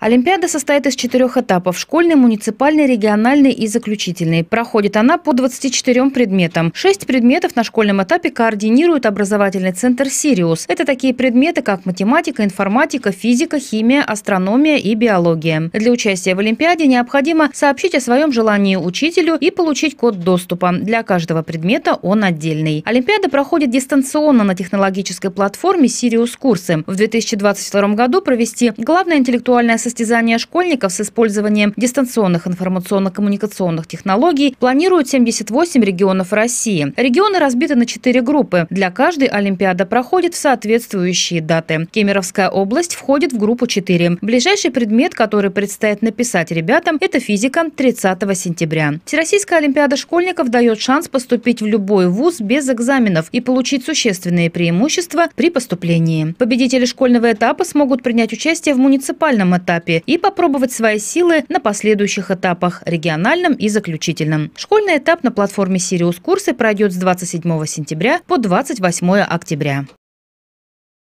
Олимпиада состоит из четырех этапов – школьный, муниципальный, региональный и заключительный. Проходит она по 24 предметам. Шесть предметов на школьном этапе координирует образовательный центр «Сириус». Это такие предметы, как математика, информатика, физика, химия, астрономия и биология. Для участия в Олимпиаде необходимо сообщить о своем желании учителю и получить код доступа. Для каждого предмета он отдельный. Олимпиада проходит дистанционно на технологической платформе «Сириус Курсы». В 2022 году провести главное интеллектуальное состояние состязания школьников с использованием дистанционных информационно-коммуникационных технологий планируют 78 регионов России. Регионы разбиты на 4 группы. Для каждой Олимпиада проходит в соответствующие даты. Кемеровская область входит в группу 4. Ближайший предмет, который предстоит написать ребятам, это физика 30 сентября. Всероссийская Олимпиада школьников дает шанс поступить в любой вуз без экзаменов и получить существенные преимущества при поступлении. Победители школьного этапа смогут принять участие в муниципальном этапе этапе и попробовать свои силы на последующих этапах – региональном и заключительном. Школьный этап на платформе «Сириус Курсы» пройдет с 27 сентября по 28 октября.